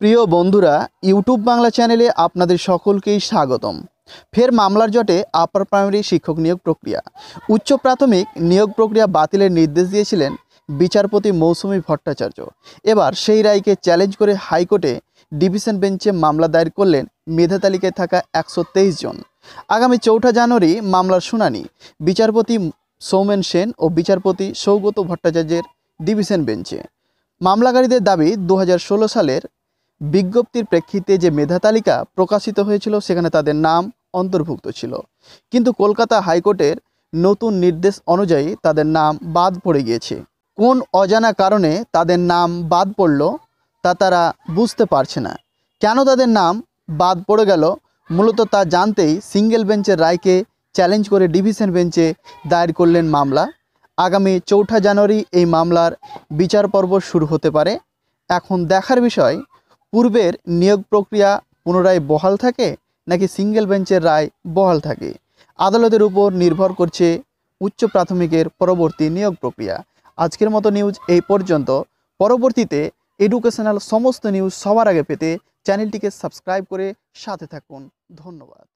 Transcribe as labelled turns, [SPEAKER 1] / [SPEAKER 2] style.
[SPEAKER 1] প্রিয় বন্ধুরা ইউটিউব বাংলা চ্যানেলে আপনাদের সকলকেই স্বাগতম ফের মামলার জটে আপার প্রাইমারি শিক্ষক নিয়োগ প্রক্রিয়া উচ্চ প্রাথমিক নিয়োগ প্রক্রিয়া বাতিলের নির্দেশ দিয়েছিলেন বিচারপতি মৌসুমি ভট্টাচার্য এবার সেই রায়কে চ্যালেঞ্জ করে হাইকোর্টে ডিভিশন বেঞ্চে মামলা দায়ের করলেন মেধা তালিকায় থাকা একশো জন আগামী চৌঠা জানুয়ারি মামলার শুনানি বিচারপতি সৌমেন সেন ও বিচারপতি সৌগত ভট্টাচার্যের ডিভিশন বেঞ্চে মামলাকারীদের দাবি দু সালের বিজ্ঞপ্তির প্রেক্ষিতে যে মেধা তালিকা প্রকাশিত হয়েছিল সেখানে তাদের নাম অন্তর্ভুক্ত ছিল কিন্তু কলকাতা হাইকোর্টের নতুন নির্দেশ অনুযায়ী তাদের নাম বাদ পড়ে গিয়েছে কোন অজানা কারণে তাদের নাম বাদ পড়ল তা তারা বুঝতে পারছে না কেন তাদের নাম বাদ পড়ে গেল মূলত তা জানতেই সিঙ্গেল বেঞ্চের রায়কে চ্যালেঞ্জ করে ডিভিশন বেঞ্চে দায়ের করলেন মামলা আগামী চৌঠা জানুয়ারি এই মামলার বিচার পর্ব শুরু হতে পারে এখন দেখার বিষয় পূর্বের নিয়োগ প্রক্রিয়া পুনরায় বহাল থাকে নাকি সিঙ্গেল বেঞ্চের রায় বহাল থাকে আদালতের উপর নির্ভর করছে উচ্চ প্রাথমিকের পরবর্তী নিয়োগ প্রক্রিয়া আজকের মতো নিউজ এই পর্যন্ত পরবর্তীতে এডুকেশনাল সমস্ত নিউজ সবার আগে পেতে চ্যানেলটিকে সাবস্ক্রাইব করে সাথে থাকুন ধন্যবাদ